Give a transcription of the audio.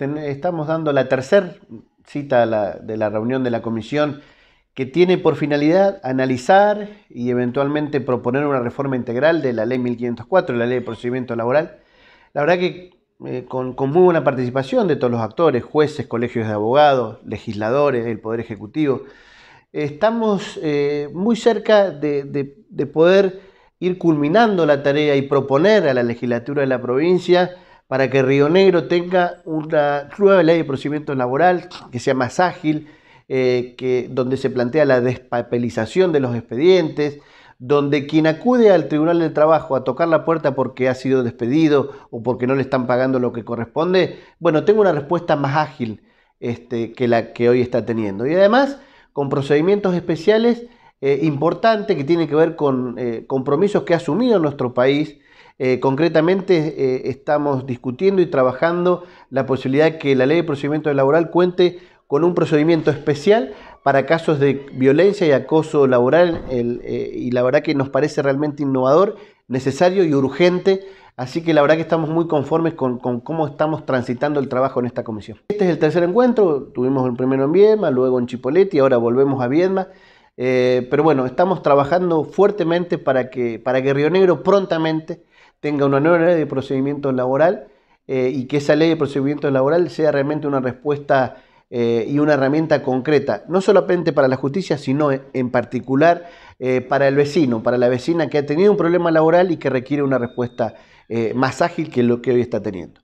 estamos dando la tercera cita de la reunión de la comisión que tiene por finalidad analizar y eventualmente proponer una reforma integral de la ley 1504, la ley de procedimiento laboral. La verdad que eh, con, muy buena participación de todos los actores, jueces, colegios de abogados, legisladores, el Poder Ejecutivo, estamos eh, muy cerca de poder ir culminando la tarea y proponer a la legislatura de la provincia para que Río Negro tenga una nueva ley de procedimiento laboral que sea más ágil, eh, que, donde se plantea la despapelización de los expedientes, donde quien acude al Tribunal de Trabajo a tocar la puerta porque ha sido despedido o porque no le están pagando lo que corresponde, bueno, tenga una respuesta más ágil este, que la que hoy está teniendo. Y además, con procedimientos especiales importante eh, importantes que tienen que ver con eh, compromisos que ha asumido nuestro país eh, concretamente eh, estamos discutiendo y trabajando la posibilidad que la ley de procedimiento laboral cuente con un procedimiento especial para casos de violencia y acoso laboral eh, y la verdad que nos parece realmente innovador, necesario y urgente. Así que la verdad que estamos muy conformes con, cómo estamos transitando el trabajo en esta comisión. Este es el tercer encuentro, tuvimos el primero en Viedma, luego en y ahora volvemos a Viedma. pero bueno, estamos trabajando fuertemente para que, para que Río Negro prontamente tenga una nueva ley de procedimiento laboral eh, y que esa ley de procedimiento laboral sea realmente una respuesta eh, y una herramienta concreta, no solamente para la justicia, sino e, en particular eh, para el vecino, para la vecina que ha tenido un problema laboral y que requiere una respuesta más ágil que lo que hoy está teniendo.